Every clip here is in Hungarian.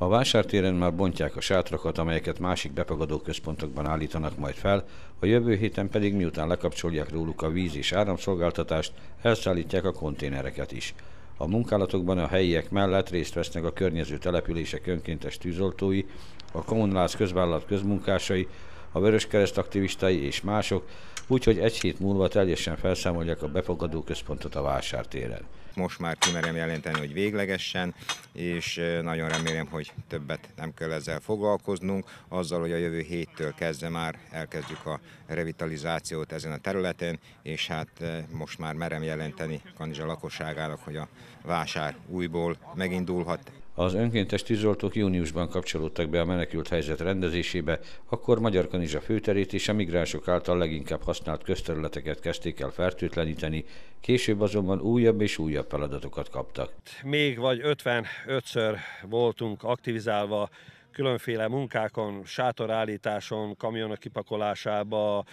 A vásártéren már bontják a sátrakat, amelyeket másik befogadó központokban állítanak majd fel, a jövő héten pedig miután lekapcsolják róluk a víz és áramszolgáltatást, elszállítják a konténereket is. A munkálatokban a helyiek mellett részt vesznek a környező települések önkéntes tűzoltói, a kommunális közvállalat közmunkásai, a Vöröskereszt aktivistai és mások, úgyhogy egy hét múlva teljesen felszámolják a befogadó központot a vásártéren. Most már kimerem jelenteni, hogy véglegesen, és nagyon remélem, hogy többet nem kell ezzel foglalkoznunk, azzal, hogy a jövő héttől kezdve már elkezdjük a revitalizációt ezen a területen, és hát most már merem jelenteni Kanizsa lakosságának, hogy a vásár újból megindulhat. Az önkéntes tűzoltók júniusban kapcsolódtak be a menekült helyzet rendezésébe, akkor Magyar Kanizsa főterét és a migránsok által leginkább használt közterületeket kezdték el fertőtleníteni, később azonban újabb és újabb feladatokat kaptak. Még vagy 55-ször voltunk aktivizálva különféle munkákon, sátorállításon, kamionok kipakolásába,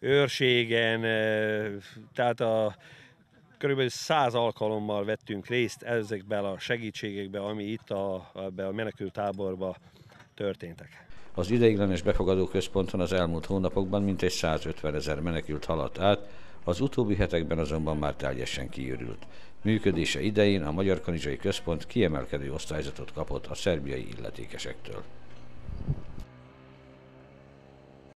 őrségen, eh, tehát a körülbelül száz alkalommal vettünk részt ezekben a segítségekben, ami itt a, a menekültáborban történtek. Az ideiglenes befogadó központon az elmúlt hónapokban mintegy 150 ezer menekült haladt át, az utóbbi hetekben azonban már teljesen kiürült. Működése idején a Magyar Kanizsai Központ kiemelkedő osztályzatot kapott a szerbiai illetékesektől.